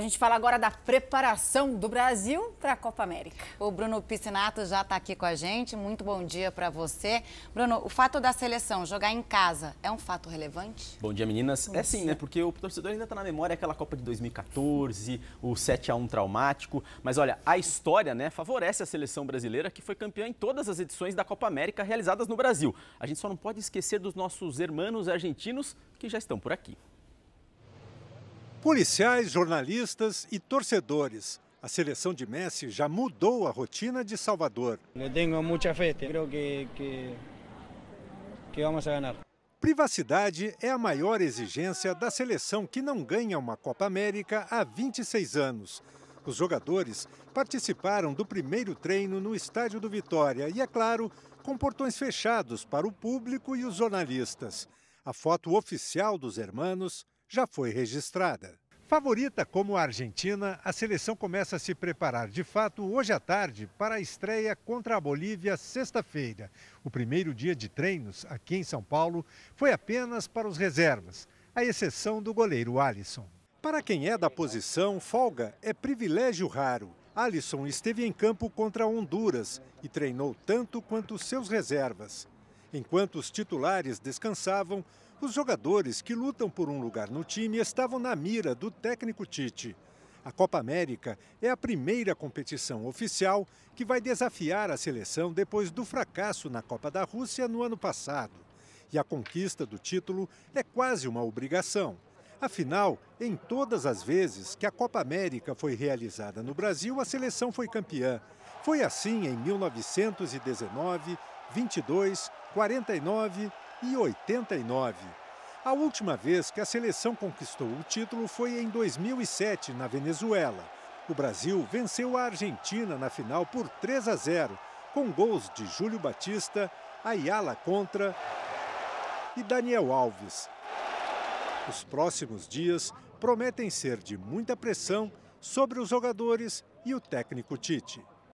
A gente fala agora da preparação do Brasil para a Copa América. O Bruno Piscinato já está aqui com a gente. Muito bom dia para você. Bruno, o fato da seleção jogar em casa é um fato relevante? Bom dia, meninas. Bom é sim, né? Porque o torcedor ainda está na memória aquela Copa de 2014, o 7 a 1 traumático. Mas olha, a história né, favorece a seleção brasileira, que foi campeã em todas as edições da Copa América realizadas no Brasil. A gente só não pode esquecer dos nossos hermanos argentinos que já estão por aqui. Policiais, jornalistas e torcedores. A seleção de Messi já mudou a rotina de Salvador. Eu tenho muita fé, creio que, que, que vamos ganhar. Privacidade é a maior exigência da seleção que não ganha uma Copa América há 26 anos. Os jogadores participaram do primeiro treino no Estádio do Vitória e, é claro, com portões fechados para o público e os jornalistas. A foto oficial dos hermanos já foi registrada. Favorita como a Argentina, a seleção começa a se preparar de fato hoje à tarde para a estreia contra a Bolívia sexta-feira. O primeiro dia de treinos aqui em São Paulo foi apenas para os reservas, à exceção do goleiro Alisson. Para quem é da posição, folga é privilégio raro. Alisson esteve em campo contra Honduras e treinou tanto quanto seus reservas. Enquanto os titulares descansavam, os jogadores que lutam por um lugar no time estavam na mira do técnico Tite. A Copa América é a primeira competição oficial que vai desafiar a seleção depois do fracasso na Copa da Rússia no ano passado. E a conquista do título é quase uma obrigação. Afinal, em todas as vezes que a Copa América foi realizada no Brasil, a seleção foi campeã. Foi assim em 1919, 22, 49, e 89. A última vez que a seleção conquistou o título foi em 2007, na Venezuela. O Brasil venceu a Argentina na final por 3 a 0, com gols de Júlio Batista, Ayala Contra e Daniel Alves. Os próximos dias prometem ser de muita pressão sobre os jogadores e o técnico Tite.